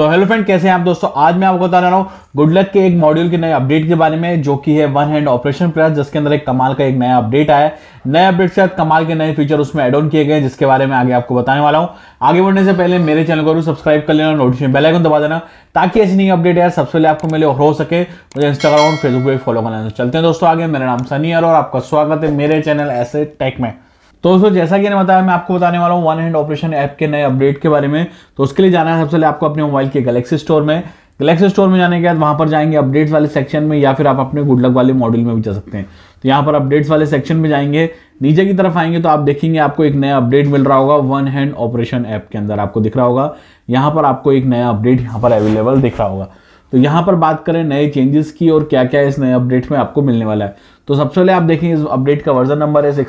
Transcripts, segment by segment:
तो hello friend कैसे हैं आप दोस्तों आज मैं आपको बताने रहा हूँ गुडलक के एक मॉड्यूल के नए अपडेट के बारे में जो कि है वन हैंड ऑपरेशन प्लस जिसके अंदर एक कमाल का एक नया अपडेट आया नए अपडेट के साथ कमाल के नए फीचर उसमें एड ऑन किए गए जिसके बारे में आगे आपको बताने वाला हूँ आगे बढ़ने से पहले मेरे चैनल को सब्सक्राइब कर लेना नोटिफिकेशन बेलाइकन दबा देना ताकि ऐसी नई अपडेट है सबसे पहले आपको मिले और हो सके मुझे इंस्टाग्राम और फेसबुक पर फॉलो करना तो चलते हैं दोस्तों आगे मेरा नाम सनी और आपका स्वागत है मेरे चैनल ऐसे टेक में तो दोस्तों जैसा कि मैंने बताया मैं आपको बताने वाला हूँ वन हैंड ऑपरेशन ऐप के नए अपडेट के बारे में तो उसके लिए जाना है सबसे पहले आपको अपने मोबाइल के गलेक्सी स्टोर में गलेक्सी स्टोर में जाने के बाद वहाँ पर जाएंगे अपडेट्स वाले सेक्शन में या फिर आप अपने गुड लक वाले मॉड्यूल में भी जा सकते हैं तो यहाँ पर अपडेट्स वाले सेक्शन में जाएंगे नीचे की तरफ आएंगे तो आप देखेंगे आपको एक नया अपडेट मिल रहा होगा वन हैंड ऑपरेशन ऐप के अंदर आपको दिख रहा होगा यहाँ पर आपको एक नया अपडेट यहाँ पर अवेलेबल दिख रहा होगा तो यहाँ पर बात करें नए चेंजेस की और क्या क्या इस नए अपडेट में आपको मिलने वाला है तो सबसे पहले आप देखें इस अपडेट का वर्जन नंबर है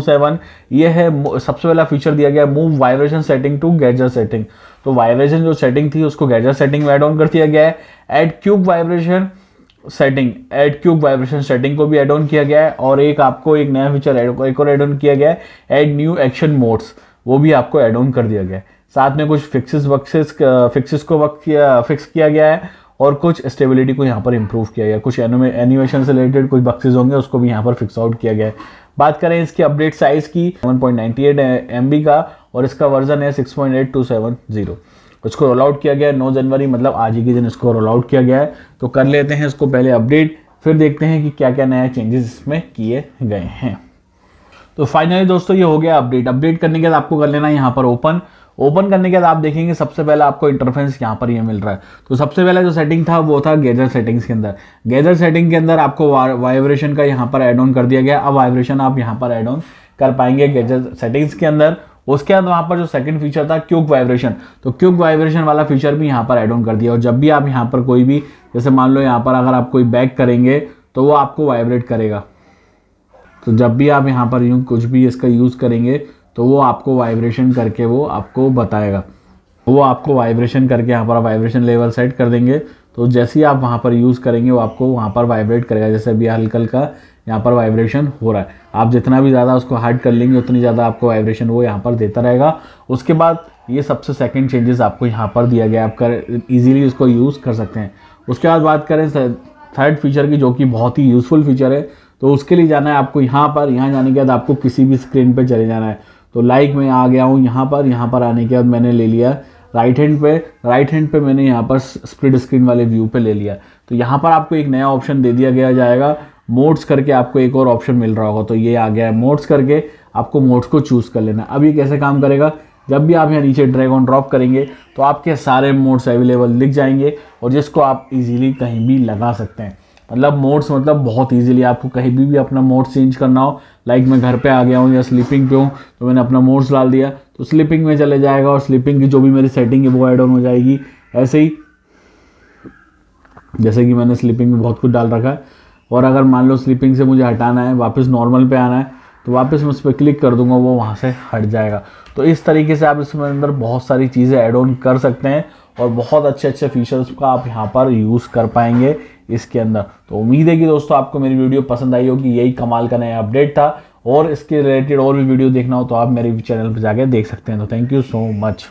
सेवन ये है सबसे पहला फीचर दिया गया move vibration setting to gesture setting तो वाइब्रेशन जो सेटिंग थी उसको गैजर सेटिंग में एड ऑन कर दिया गया है add cube vibration setting add cube vibration setting को भी एड ऑन किया गया है और एक आपको एक नया फीचर एक और एड ऑन किया गया है एड न्यू एक्शन मोड्स वो भी आपको एड ऑन कर दिया गया है साथ में कुछ फिक्सेस वक्सेस फिक्सेस को वक्त किया फिक्स किया गया है और कुछ स्टेबिलिटी को यहाँ पर इम्प्रूव किया गया कुछ एनिमेशन से रिलेटेड कुछ बक्सेज होंगे उसको भी यहाँ पर फिक्स आउट किया गया है बात करें इसकी अपडेट साइज़ की 1.98 पॉइंट का और इसका वर्जन है 6.8270 इसको रोल आउट किया गया है नौ जनवरी मतलब आज ही के दिन इसको रोल आउट किया गया है तो कर लेते हैं इसको पहले अपडेट फिर देखते हैं कि क्या क्या नया चेंजेस इसमें किए गए हैं तो फाइनली दोस्तों ये हो गया अपडेट अपडेट करने के बाद आपको कर लेना है यहाँ पर ओपन ओपन करने के बाद आप देखेंगे सबसे पहले आपको इंटरफेंस यहाँ पर ये मिल रहा है तो सबसे पहले जो सेटिंग था वो था गेजर सेटिंग्स के अंदर गेजर सेटिंग के अंदर आपको वाइब्रेशन का यहाँ पर एड ऑन कर दिया गया अब वाइब्रेशन आप यहाँ पर एड ऑन कर पाएंगे गेजर सेटिंग्स के अंदर उसके बाद वहाँ पर जो सेकंड फीचर था क्यूक वाइब्रेशन तो क्यूक वाइब्रेशन वाला फीचर भी यहाँ पर एड ऑन कर दिया और जब भी आप यहाँ पर कोई भी जैसे मान लो यहाँ पर अगर आप कोई बैक करेंगे तो वो आपको वाइब्रेट करेगा तो जब भी आप यहाँ पर यूँ कुछ भी इसका यूज़ करेंगे तो वो आपको वाइब्रेशन करके वो आपको बताएगा वो आपको वाइब्रेशन करके यहाँ पर वाइब्रेशन लेवल सेट कर देंगे तो जैसे ही आप वहाँ पर यूज़ करेंगे वो आपको वहाँ पर वाइब्रेट करेगा जैसे अभी हल्का हल्का यहाँ पर वाइब्रेशन हो रहा है आप जितना भी ज़्यादा उसको हार्ड कर लेंगे उतनी ज़्यादा आपको वाइब्रेशन वो यहाँ पर देता रहेगा उसके बाद ये सबसे सेकंड चेंजेस आपको यहाँ पर दिया गया आप कर ईजिली उसको यूज़ कर सकते हैं उसके बाद बात करें थर्ड फीचर की जो कि बहुत ही यूज़फुल फीचर है तो उसके लिए जाना है आपको यहाँ पर यहाँ जाने के बाद आपको किसी भी स्क्रीन पर चले जाना है तो लाइक मैं आ गया हूँ यहाँ पर यहाँ पर आने के बाद मैंने ले लिया राइट हैंड पे राइट हैंड पे मैंने यहाँ पर स्प्लिट स्क्रीन वाले व्यू पे ले लिया तो यहाँ पर आपको एक नया ऑप्शन दे दिया गया जाएगा मोड्स करके आपको एक और ऑप्शन मिल रहा होगा तो ये आ गया है मोड्स करके आपको मोड्स को चूज़ कर लेना अब ये कैसे काम करेगा जब भी आप यहाँ नीचे ड्रैग ऑन ड्रॉप करेंगे तो आपके सारे मोड्स अवेलेबल दिख जाएंगे और जिसको आप इजीली कहीं भी लगा सकते हैं मतलब मोड्स मतलब बहुत इजीली आपको कहीं भी भी अपना मोड चेंज करना हो लाइक मैं घर पे आ गया हूँ या स्लीपिंग पे हूँ तो मैंने अपना मोड्स डाल दिया तो स्लीपिंग में चले जाएगा और स्लीपिंग की जो भी मेरी सेटिंग है वो ऐड ऑन हो जाएगी ऐसे ही जैसे कि मैंने स्लीपिंग में बहुत कुछ डाल रखा है और अगर मान लो स्लीपिंग से मुझे हटाना है वापस नॉर्मल पे आना है तो वापस मैं उस पर क्लिक कर दूंगा वो वहाँ से हट जाएगा तो इस तरीके से आप इसमें अंदर बहुत सारी चीज़ें ऐड ऑन कर सकते हैं और बहुत अच्छे अच्छे फीचर्स का आप यहाँ पर यूज़ कर पाएंगे इसके अंदर तो उम्मीद है कि दोस्तों आपको मेरी वीडियो पसंद आई होगी यही कमाल का नया अपडेट था और इसके रिलेटेड और भी वीडियो देखना हो तो आप मेरे चैनल पर जाकर देख सकते हैं तो थैंक यू सो मच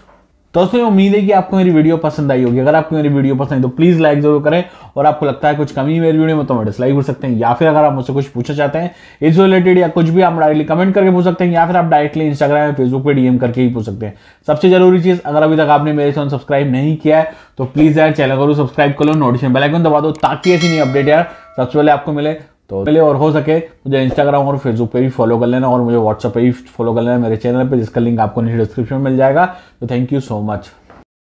तो उम्मीद है कि आपको मेरी वीडियो पसंद आई होगी अगर आपको मेरी वीडियो पसंद आई तो प्लीज़ लाइक जरूर करें और आपको लगता है कुछ कमी मेरी वीडियो में तो डिसलाइक कर सकते हैं या फिर अगर आप मुझसे कुछ पूछना चाहते हैं इस रिलेटेड या कुछ भी आप डायरेक्टली कमेंट करके पूछ सकते हैं या फिर आप डायरेक्टली इंस्टाग्राम या फेसबुक पर डीएम करके ही पूछ सकते हैं सबसे जरूरी चीज़ अगर अभी तक आपने मेरे चैनल सब्सक्राइब नहीं किया है तो प्लीज़ यार चैनल करो सब्सक्राइब कर लो नोटिफिकेशन बेलाइकन दबा दो ताकि ऐसी नहीं अपडेट यार सबसे पहले आपको मिले तो पहले और हो सके मुझे इंस्टाग्राम और फेसबुक पे भी फॉलो कर लेना और मुझे व्हाट्सअप पे भी फॉलो कर लेना मेरे चैनल पे जिसका लिंक आपको नीचे डिस्क्रिप्शन में मिल जाएगा तो थैंक यू सो मच